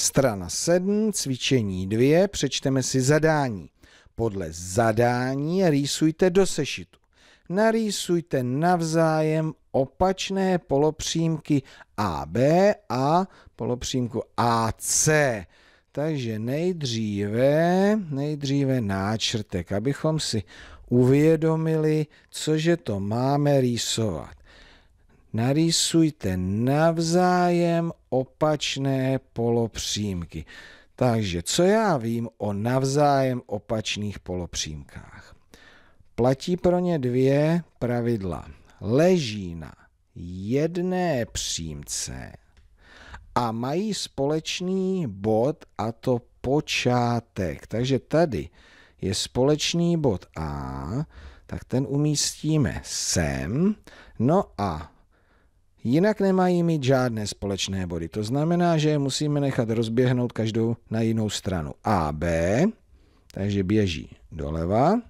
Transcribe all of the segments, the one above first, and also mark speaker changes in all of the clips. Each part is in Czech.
Speaker 1: Strana 7, cvičení 2, přečteme si zadání. Podle zadání rýsujte do sešitu. Narýsujte navzájem opačné polopřímky AB a polopřímku AC. Takže nejdříve, nejdříve náčrtek, abychom si uvědomili, cože to máme rýsovat narýsujte navzájem opačné polopřímky. Takže co já vím o navzájem opačných polopřímkách? Platí pro ně dvě pravidla. Leží na jedné přímce a mají společný bod a to počátek. Takže tady je společný bod A, tak ten umístíme sem. No a Jinak nemají mít žádné společné body. To znamená, že je musíme nechat rozběhnout každou na jinou stranu. A B, takže běží doleva,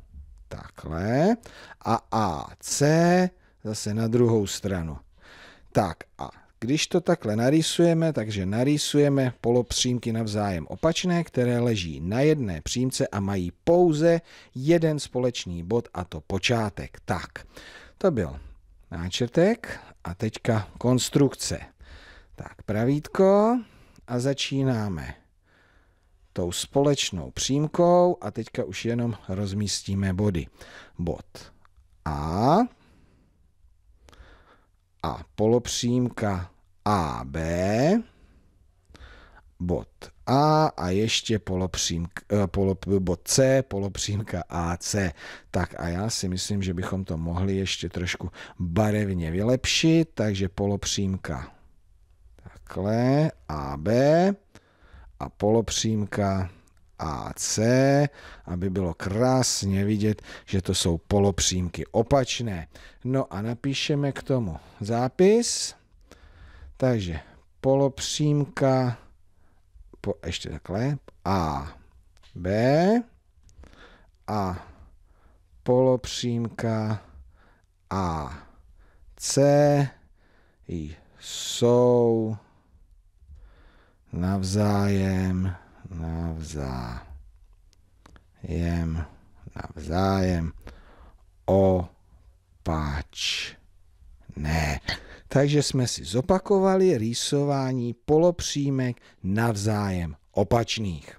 Speaker 1: takhle. A A C zase na druhou stranu. Tak a když to takhle narýsujeme, takže narýsujeme polopřímky navzájem opačné, které leží na jedné přímce a mají pouze jeden společný bod a to počátek. Tak, to byl náčrtek. A teďka konstrukce. Tak pravítko a začínáme tou společnou přímkou a teďka už jenom rozmístíme body. Bod A a polopřímka AB, bod a a ještě polopřímk, eh, polop, bod C, polopřímka AC. Tak a já si myslím, že bychom to mohli ještě trošku barevně vylepšit, takže polopřímka takhle, AB a polopřímka AC, aby bylo krásně vidět, že to jsou polopřímky opačné. No a napíšeme k tomu zápis. Takže polopřímka po, ještě takhle, A, B a polopřímka A, C jsou navzájem, navzájem, navzájem o Takže jsme si zopakovali rýsování polopřímek navzájem opačných.